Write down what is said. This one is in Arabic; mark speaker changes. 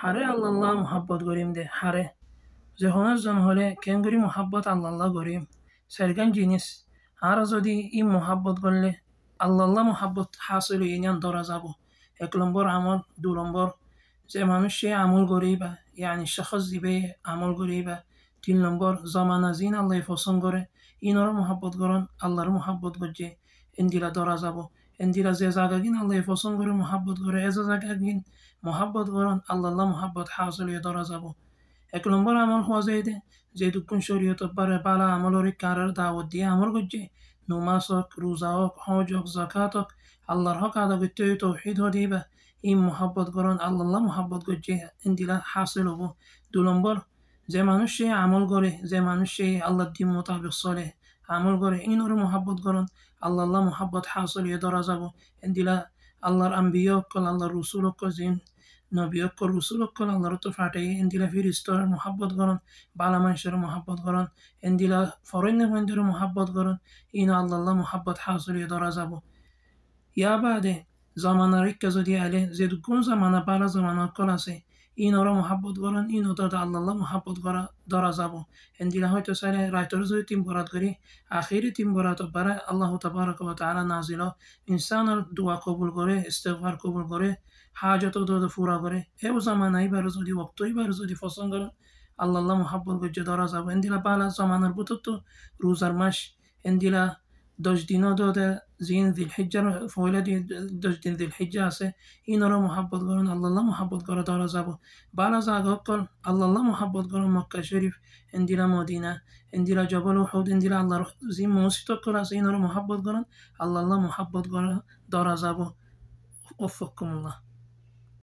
Speaker 1: Hare Allah'la muhabbet göreyim de. Hare. Zehona zanhole ken guri muhabbet Allah'la göreyim. Sergen ciniz. Harazodi im muhabbet golle. Allah'la muhabbet hasılı yenyen dorazabu. এক নম্বর আমল দু নম্বর যে মানুষ সে আমল গরিবা ইয়ানি শখস দিবে আমল গরিবা তিন নম্বর জমানা জিন আল্লাহ পছন্দ করে ইনর মোহাব্বত করন আল্লাহর মোহাব্বত করছে ইন্দিরা ধরা যাব انديرا زي زاقاقين الله يفوصن غورو محبت غورو ازا زاقاقين محبت غورون الله الله محبت حاصل يدار زابو اكلم برا عمل هو زيد زيد كن شوري تبر بالا عمل ري قرار داود دي عمل گجي نماسك روزاك حاجك زكاتك الله حق هذا بتوي توحيد هديبه این محبت گران الله محبت گجه این دیلا حاصل بو دولنبر زمانوشه عمل گره زمانوشه الله دی مطابق صالح আমল করে ইনোরে মোহাব্বত করন আল্লাহ আল্লাহ মোহাব্বত হাসল ইয়ে ধরা যাব দিলা আল্লাহর আম্বিয় অক্কল আল্লাহর রসুল অক্কল জিন নবী অক্কল রসুল অক্কল আল্লাহর তো ফাটে এন্দিলা ফিরিস্তর মোহাব্বত করন বালা মানুষের মোহাব্বত করন এন্দিলা ফরেন্য বন্ধুর মোহাব্বত করন ইন আল্লাহ আল্লাহ মোহাব্বত হাসল ইয়ে ধরা যাব ইয়া বাদে زمانه رک زدی علیه زید کن زمانه بلا زمانه کلاسی اینو را محبت گرن اینو داد الله محبت گرا دارا زبو اندیله های تو سر رایتر زوی تیم برات گری اخیر تیم برات برای الله تبارک و تعالی نازلا انسان دعا قبول گره استغفار قبول گره حاجت و داد فورا گره ایو زمانه بر زودی وقتوی بر زودی فسان گرن الله الله محبت گجه دارا زبو اندیله بلا زمانه بوتو تو روزرمش اندیله دۆژدینە دۆدە زیین ذي فۆلەی دۆژدین دیلحجاسێ هینەرە محبت گەرن ئەلله محبت گەرە دارازا بوو بارازاگە قڕ ئەلله محبت مدينة مەکە لا جبل وحود هندیرە لا الله روح زين موسى زیین مۆسیتۆ قڕاس هینەرە محبت الله الله محبت گەرە دار زابو وفقكم الله